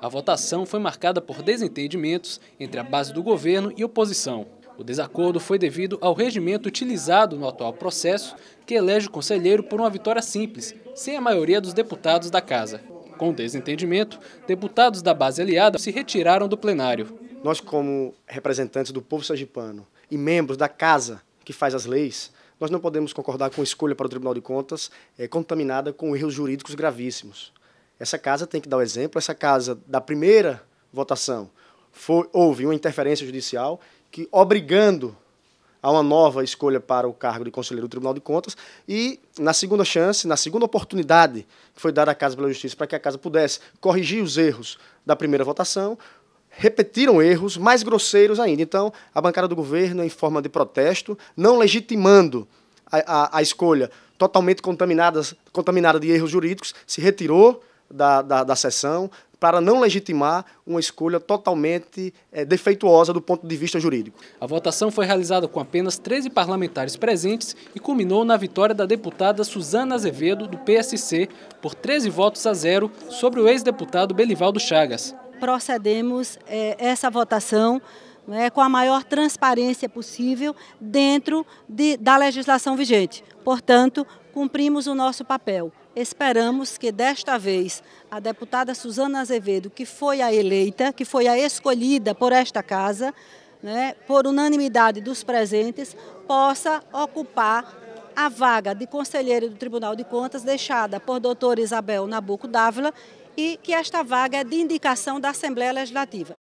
A votação foi marcada por desentendimentos entre a base do governo e oposição. O desacordo foi devido ao regimento utilizado no atual processo, que elege o conselheiro por uma vitória simples, sem a maioria dos deputados da casa. Com o desentendimento, deputados da base aliada se retiraram do plenário. Nós, como representantes do povo sagipano e membros da casa que faz as leis, nós não podemos concordar com a escolha para o Tribunal de Contas é, contaminada com erros jurídicos gravíssimos. Essa casa tem que dar o exemplo. Essa casa, da primeira votação, foi, houve uma interferência judicial que obrigando a uma nova escolha para o cargo de conselheiro do Tribunal de Contas e na segunda chance, na segunda oportunidade que foi dada à Casa pela Justiça para que a Casa pudesse corrigir os erros da primeira votação, repetiram erros mais grosseiros ainda. Então, a bancada do governo, em forma de protesto, não legitimando a, a, a escolha totalmente contaminada, contaminada de erros jurídicos, se retirou da, da, da sessão para não legitimar uma escolha totalmente é, defeituosa do ponto de vista jurídico. A votação foi realizada com apenas 13 parlamentares presentes e culminou na vitória da deputada Suzana Azevedo, do PSC, por 13 votos a zero sobre o ex-deputado Belivaldo Chagas. Procedemos é, essa votação né, com a maior transparência possível dentro de, da legislação vigente. Portanto, cumprimos o nosso papel. Esperamos que desta vez a deputada Suzana Azevedo, que foi a eleita, que foi a escolhida por esta casa, né, por unanimidade dos presentes, possa ocupar a vaga de conselheira do Tribunal de Contas deixada por doutora Isabel Nabuco Dávila e que esta vaga é de indicação da Assembleia Legislativa.